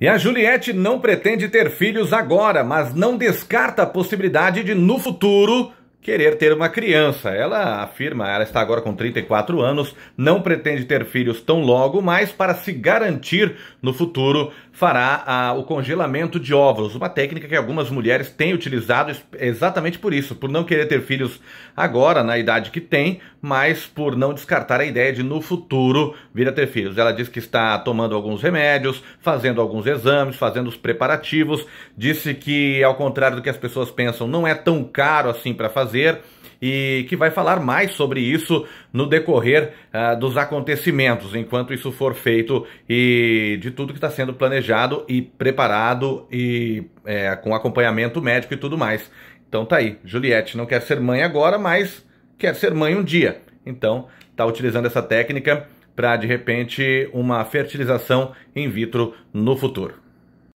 E a Juliette não pretende ter filhos agora, mas não descarta a possibilidade de, no futuro, querer ter uma criança. Ela afirma, ela está agora com 34 anos, não pretende ter filhos tão logo, mas para se garantir no futuro fará ah, o congelamento de óvulos, uma técnica que algumas mulheres têm utilizado exatamente por isso, por não querer ter filhos agora na idade que tem, mas por não descartar a ideia de no futuro vir a ter filhos. Ela diz que está tomando alguns remédios, fazendo alguns exames, fazendo os preparativos, disse que ao contrário do que as pessoas pensam, não é tão caro assim para fazer fazer e que vai falar mais sobre isso no decorrer uh, dos acontecimentos, enquanto isso for feito e de tudo que está sendo planejado e preparado e é, com acompanhamento médico e tudo mais. Então tá aí, Juliette não quer ser mãe agora, mas quer ser mãe um dia. Então tá utilizando essa técnica para de repente uma fertilização in vitro no futuro.